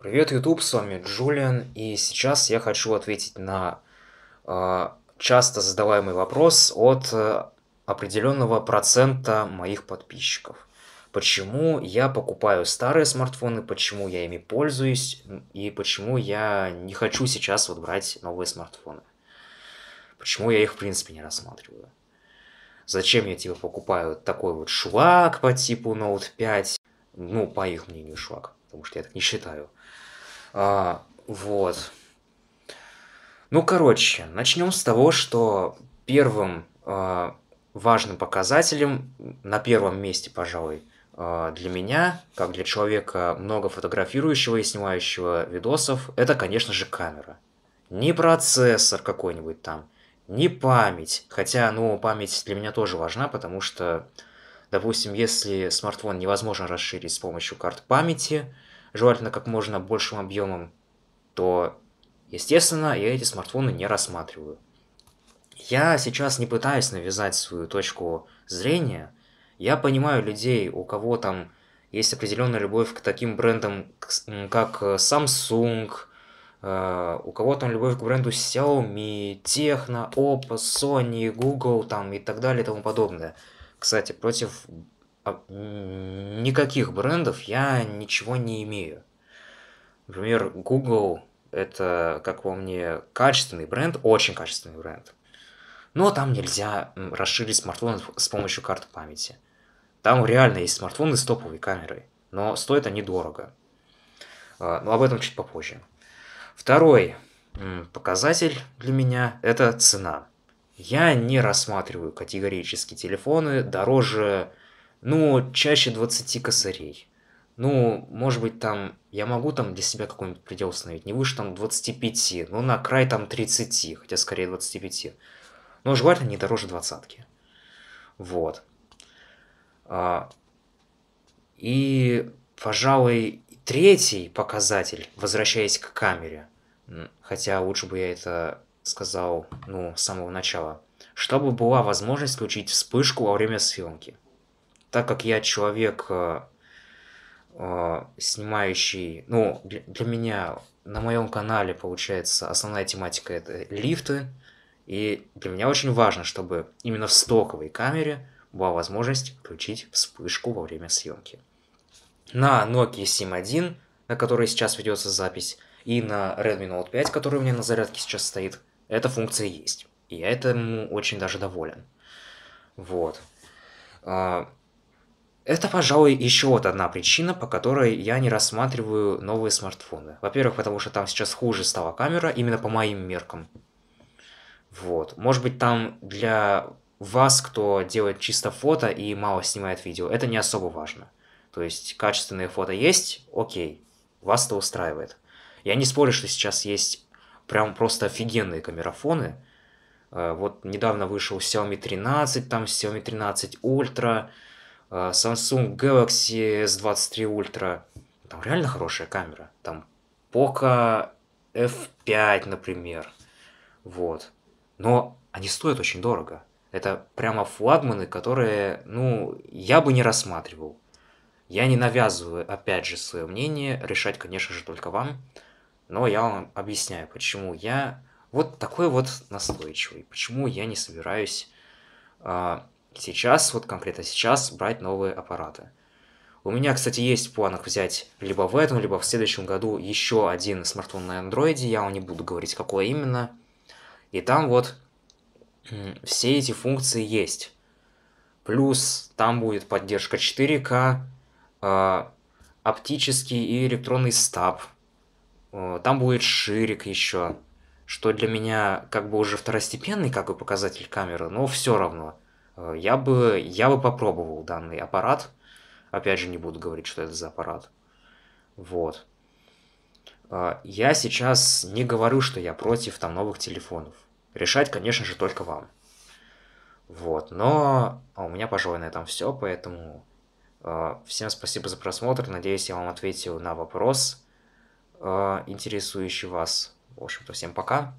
Привет, YouTube, с вами Джулиан, и сейчас я хочу ответить на э, часто задаваемый вопрос от э, определенного процента моих подписчиков. Почему я покупаю старые смартфоны, почему я ими пользуюсь, и почему я не хочу сейчас вот брать новые смартфоны. Почему я их в принципе не рассматриваю. Зачем я типа покупаю такой вот швак по типу Note 5, ну, по их мнению, швак потому что я так не считаю. А, вот. Ну, короче, начнем с того, что первым э, важным показателем, на первом месте, пожалуй, э, для меня, как для человека, много фотографирующего и снимающего видосов, это, конечно же, камера. Не процессор какой-нибудь там, не память. Хотя, ну, память для меня тоже важна, потому что Допустим, если смартфон невозможно расширить с помощью карт памяти, желательно как можно большим объемом, то, естественно, я эти смартфоны не рассматриваю. Я сейчас не пытаюсь навязать свою точку зрения. Я понимаю людей, у кого там есть определенная любовь к таким брендам, как э, Samsung, э, у кого там любовь к бренду Xiaomi, Техно, Oppo, Sony, Google там и так далее и тому подобное – кстати, против а, никаких брендов я ничего не имею. Например, Google это, как по мне, качественный бренд, очень качественный бренд. Но там нельзя расширить смартфон с помощью карты памяти. Там реально есть смартфоны с топовой камерой, но стоят они дорого. А, но об этом чуть попозже. Второй показатель для меня – это цена. Я не рассматриваю категорически телефоны дороже, ну, чаще 20 косарей. Ну, может быть, там, я могу там для себя какой-нибудь предел установить, не выше там 25, ну, на край там 30, хотя скорее 25. Но желательно не дороже двадцатки. Вот. А, и, пожалуй, третий показатель, возвращаясь к камере, хотя лучше бы я это сказал, ну, с самого начала, чтобы была возможность включить вспышку во время съемки. Так как я человек, э, э, снимающий, ну, для, для меня на моем канале, получается, основная тематика это лифты, и для меня очень важно, чтобы именно в стоковой камере была возможность включить вспышку во время съемки. На Nokia SIM1, на которой сейчас ведется запись, и на Redmi Note 5, который у меня на зарядке сейчас стоит, эта функция есть. И я этому очень даже доволен. Вот. А, это, пожалуй, еще вот одна причина, по которой я не рассматриваю новые смартфоны. Во-первых, потому что там сейчас хуже стала камера, именно по моим меркам. Вот. Может быть, там для вас, кто делает чисто фото и мало снимает видео, это не особо важно. То есть, качественные фото есть, окей, вас это устраивает. Я не спорю, что сейчас есть прям просто офигенные камерафоны. Э, вот недавно вышел Xiaomi 13, там Xiaomi 13 Ultra, э, Samsung Galaxy S23 Ultra. Там реально хорошая камера. Там Poco F5, например. Вот. Но они стоят очень дорого. Это прямо флагманы, которые, ну, я бы не рассматривал. Я не навязываю, опять же, свое мнение, решать, конечно же, только вам. Но я вам объясняю, почему я вот такой вот настойчивый, почему я не собираюсь э, сейчас, вот конкретно сейчас, брать новые аппараты. У меня, кстати, есть план взять либо в этом, либо в следующем году еще один смартфон на андроиде, я вам не буду говорить, какой именно. И там вот все эти функции есть. Плюс там будет поддержка 4К, э, а, оптический и электронный стаб, там будет ширик еще, что для меня как бы уже второстепенный как бы показатель камеры, но все равно. Э, я бы, я бы попробовал данный аппарат. Опять же, не буду говорить, что это за аппарат. Вот. Э, я сейчас не говорю, что я против там новых телефонов. Решать, конечно же, только вам. Вот, но а у меня, пожалуй, на этом все, поэтому э, всем спасибо за просмотр. Надеюсь, я вам ответил на вопрос. Э, интересующий вас. В общем-то, всем пока.